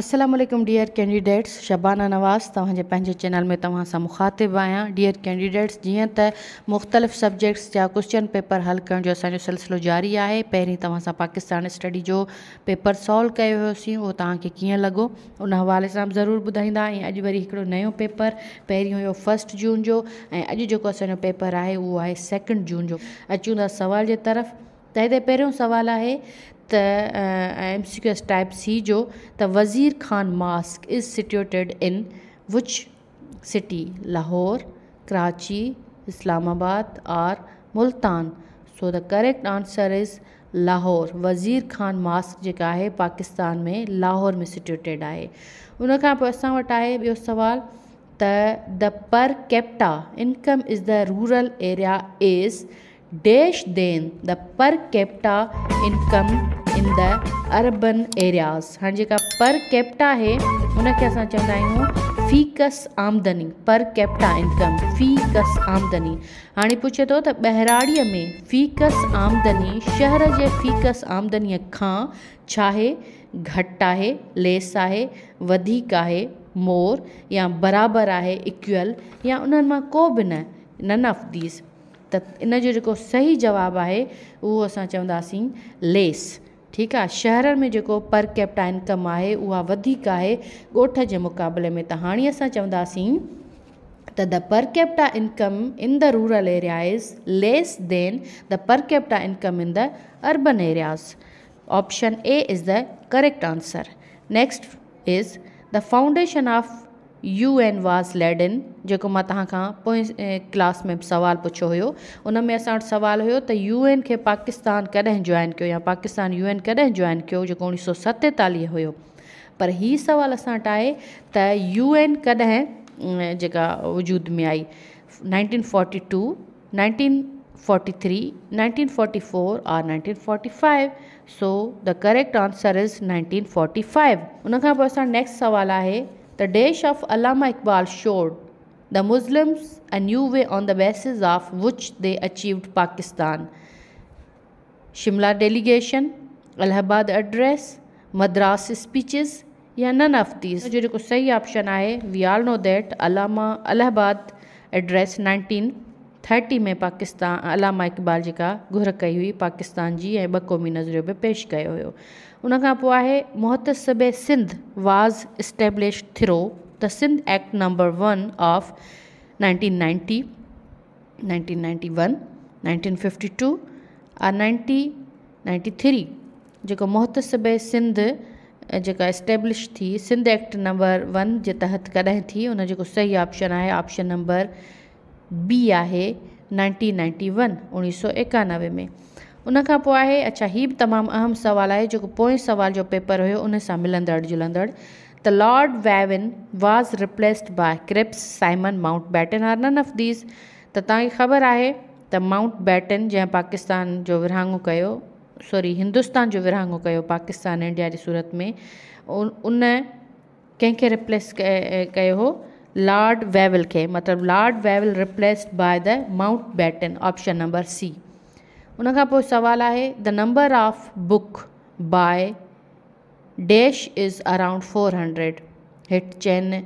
Aslam dear candidates Shabana Nawaz तव्हांजे channel में तव्हां सां मुखातिबु आहियां डियर कैंडिडेट्स जी त मुख़्तलिफ़ सब्जेक्ट्स जहाँ क्वेश्चन पेपर हल करण सिलसिलो जारी है पहिरीं तव्हां सां पाकिस्तान स्टडी जो पेपर सॉल्व कयो हुयोसीं उहो तव्हांखे कीअं लॻो उन हवा से जरूर ज़रूरु ॿुधाईंदा वरी नयो पेपर पहिरीं हो फस्ट जून जो ऐं अॼु जेको पेपर है उहो आहे सेकेंड जून जो अचूं था सवाल के तरफ़ त हिते पहिरियों सुवालु आहे त M C Q S type सी जो त वज़ीर खान मास्क इज़ सिट्यूटेड इन विच सिटी लाहौर कराची इस्लामाबाद और Multan so the correct answer is Lahore Wazir Khan mask जेका आहे पाकिस्तान में लाहौर में सिट्यूटेड आहे उन खां पोइ असां वटि आहे ॿियो त the per capita income is the rural area is dash than the per capita income in the urban areas हाणे जेका पर कैप्टा आहे हुनखे असां चवंदा आहियूं फीकस आमदनी पर कैप्टा इनकम फीकस आमदनी हाणे पुछे थो त बहिराणीअ में फीकस आमदनी शहर जे फीकस आमदनीअ खां छा आहे घटि आहे लेस आहे वधीक आहे मोर या बराबरि आहे इक्वल या उन्हनि मां को बि नन ऑफ दीस त इन जो जेको सही जवाबु आहे उहो असां चवंदासीं लेस ठीकु आहे शहर में जेको पर कैप्टा इनकम आहे उहा वधीक आहे ॻोठ जे मुक़ाबले में त हाणे असां चवंदासीं त the per capita income in the rural area is less than the per capita income in the urban areas option A is the correct answer next is the foundation of U N was laid in जेको मां तव्हां खां पोएं class में सुवालु पुछियो हुयो उन में असां वटि सुवालु हुयो त यू एन खे पाकिस्तान कॾहिं जॉइन कयो या पाकिस्तान यू एन कॾहिं जॉइन कयो जेको उणिवीह सौ सतेतालीह हुयो पर हीअ सुवालु असां वटि आहे त यू एन कॾहिं जेका वजूद में आई nineteen forty two nineteen forty three nineteen forty four or nineteen forty five so the correct answer is nineteen forty five उनखां पोइ असां नेक्स्ट सुवालु आहे The dash of Allama Iqbal showed the Muslims a new way on the basis of which they achieved Pakistan. Shimla delegation, Allahabad address, Madras speeches या नन of these जो को सही ऑप्शन आए we all know that Allama Allahabad address 1930 में पाकिस्तान अलामा इकबाल जी का घुर कई हुई पाकिस्तान जी ए ॿ क़ौमी नज़रियो बि पेश कयो हुयो उनखां पोइ आहे मोहतसुबे Sindh was establish through the Sindh act number one of nineteen ninety nineteen ninety one nineteen fifty two आ नाइंटी नाइंटी थ्री जेको मुहतसब सिंध जेका एस्टेबलिश थी सिंध एक्ट नंबर वन जे तहत कॾहिं थी उन जेको सही ऑप्शन आहे ऑप्शन नंबर बी आहे नाइनटीन नाइंटी वन उणिवीह सौ एकानवे में उन खां पोइ आहे अच्छा हीउ बि तमामु अहम सुवाल आहे जेको पोएं सुवाल जो पेपर हुयो उन सां मिलंदड़ जुलंदड़ त Lord Wavell was replaced by Cripps Simon Mountbatten or none of these त तव्हांखे ख़बर आहे त माउंट बैटन जंहिं पाकिस्तान जो विरहाङो कयो सॉरी हिंदुस्तान जो विरहाङो कयो पाकिस्तान इंडिया जे सूरत में उन कंहिंखे रिप्लेस कयो हो लॉर्ड वैविल खे मतिलबु lord Wavell replaced by the Mountbatten option number C उन सवाल है the number of book by dash is around four hundred हेठि चैन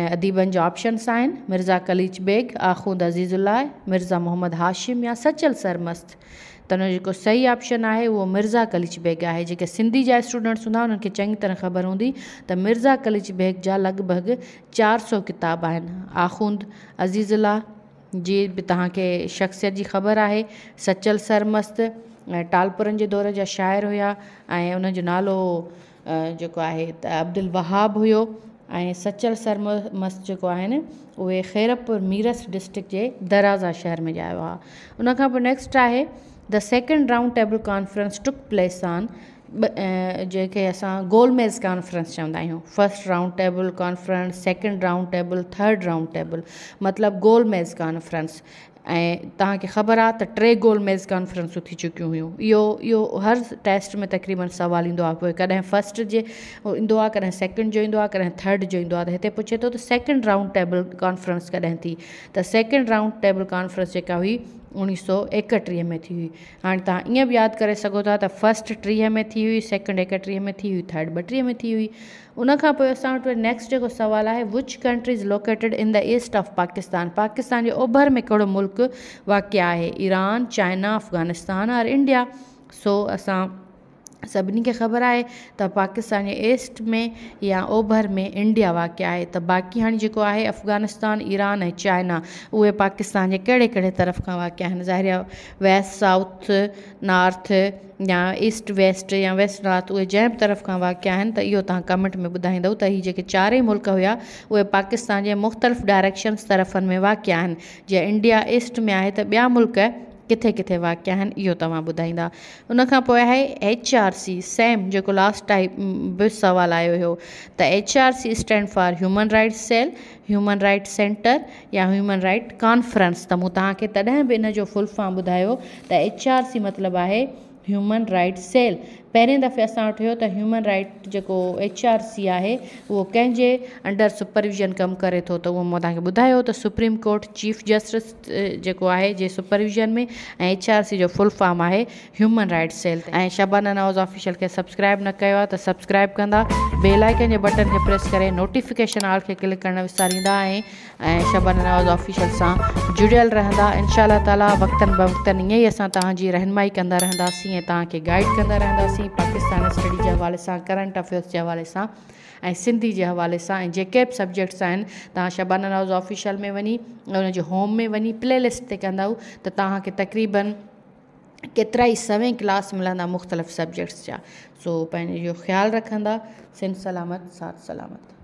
अदीबन जो जा ऑप्शन्स मिर्ज़ा कलीच बेग आखूद अज़ीज़ुल्ला मिर्ज़ा मोहम्मद हाशिम या सचल सरमस्त त हुनजो सही ऑप्शन है वो मिर्ज़ा कलीच बेग है जो सिंधी जा स्टूडेंट्स हूंदा उन्हनि खे तरह ख़बर होंगी तो मिर्ज़ा कलीच बेग जा लॻभॻि चारि सौ किताब आहिनि आखूंद अज़ीज़ुल्ला जी बि तव्हांखे शख़्सियत जी ख़बर आहे सचल सरमस्त ऐं टालपुरनि जे दौर जा शाइर हुया ऐं उन नालो जेको आहे त अब्दुल वहाब हुयो ऐं सचल सरमस्त जेको आहिनि उहे ख़ैरपुर मीरस डिस्ट्रिक्ट जे दराज़ा शहर में ॼायो आहे उनखां पोइ नैक्स्ट आहे the second round table conference took place on ॿ ऐं खे असां गोल कॉन्फ्रेंस चवंदा आहियूं first round table conference second round table third round table मतिलबु गोलमेज़ कॉन्फ्रेंस ऐं तव्हांखे ख़बर आहे त टे गोल मेज़ कॉन्फ्रेंसूं थी चुकियूं हुयूं इहो इहो हर टेस्ट में तक़रीबन सुवालु ईंदो आहे पोइ कॾहिं फस्ट जे ईंदो आहे कॾहिं सेकेंड जो ईंदो आहे कॾहिं थर्ड जो ईंदो आहे त हिते पुछे थो त सेकेंड राउंड टेबल कॉन्फ्रेंस कॾहिं थी त सेकेंड राउंड टेबल कॉन्फ्रेंस जेका हुई उणिवीह सौ एकटीह में थी हुई हाणे तव्हां ईअं बि यादि करे सघो था फस्ट टीह में थी हुई सैकेंड एकटीह में थी हुई थर्ड बटी में थी हुई उन खां पोइ असां वटि next which country located in the east of Pakistan Pakistan के ओभर में कड़ो मुल्क़ वाक़िअ है ईरान चाइना अफ़गानिस्तान और इंडिया सो अस सभिनी खे ख़बर आहे त पाकिस्तान ईस्ट में या ओभर में इंडिया वाक़िए है तो बाक़ी हाँ जो है अफ़गानिस्तान ईरान ऐं चाइना उ पाकिस्तान के कहिड़े कड़े तरफ़ का वाक ज़ाहिर वेस्ट साउथ नॉर्थ या ईस्ट वेस्ट या वेस्ट नॉर्थ उ जंहिं बि तरफ़ का वाक़िए आहिनि त इहो तव्हां कमेंट में ॿुधाईंदव त हीअ जेके मुल्क हुआ उहे पाकिस्तान जे मुख़्तलिफ़ डायरेक्शन तरफ़नि में वाक आहिनि इंडिया ईस्ट में है त ॿिया मुल्क किथे किथे वाकिया आहिनि इहो तव्हां ॿुधाईंदा उनखां पोइ आहे एच आर सी सेम जेको लास्ट टाइप बि सुवालु आयो हुयो त H R C stand for human right cell human right center या ह्यूमन राइट कॉन्फ्रेंस त मूं तव्हांखे तॾहिं बि इन जो फुल फॉर्म ॿुधायो त एच आर सी मतिलबु आहे ह्यूमन राइट सेल पहिरें दफ़े असां वटि हुयो त ह्यूमन राइट जेको एच आर सी आहे उहो कंहिंजे अंडर सुपरविज़न कमु करे थो त उहो मां तव्हांखे ॿुधायो त सुप्रीम कोर्ट चीफ जस्टिस जेको आहे जे सुपरविज़न में ऐं एच आर सी जो फुल फॉर्म आहे ह्यूमन राइट सेल ऐं शबान नवाज़ ऑफिशियल खे सब्सक्राइब न कयो आहे त सब्सक्राइब कंदा बेलाइकन जे बटन खे प्रेस करे नोटिफिकेशन आल खे क्लिक करणु विसारींदा ऐं शबान नवाज़ ऑफिशियल सां जुड़ियल रहंदा इनशा ताला वक़्तनि ब वक़्तनि ईअं ई असां तव्हांजी रहनमाई कंदा रहंदासीं ऐं तव्हांखे गाइड कंदा रहंदासीं पाकिस्तान स्टडी जे हवाले सां करंट अफेयर्स जे हवाले सां ऐं सिंधी जे हवाले सां ऐं जेके बि सब्जेक्ट्स आहिनि तव्हां शाबानाउज़ ऑफिशियल में वञी हुनजे होम में वञी प्लेलिस्ट ते कंदव त तव्हांखे तक़रीबन केतिरा ई सवें क्लास मिलंदा मुख़्तलिफ़ सब्जेक्ट्स जा सो पंहिंजो ख़्यालु रखंदा सिंध सलामत साथ सलामत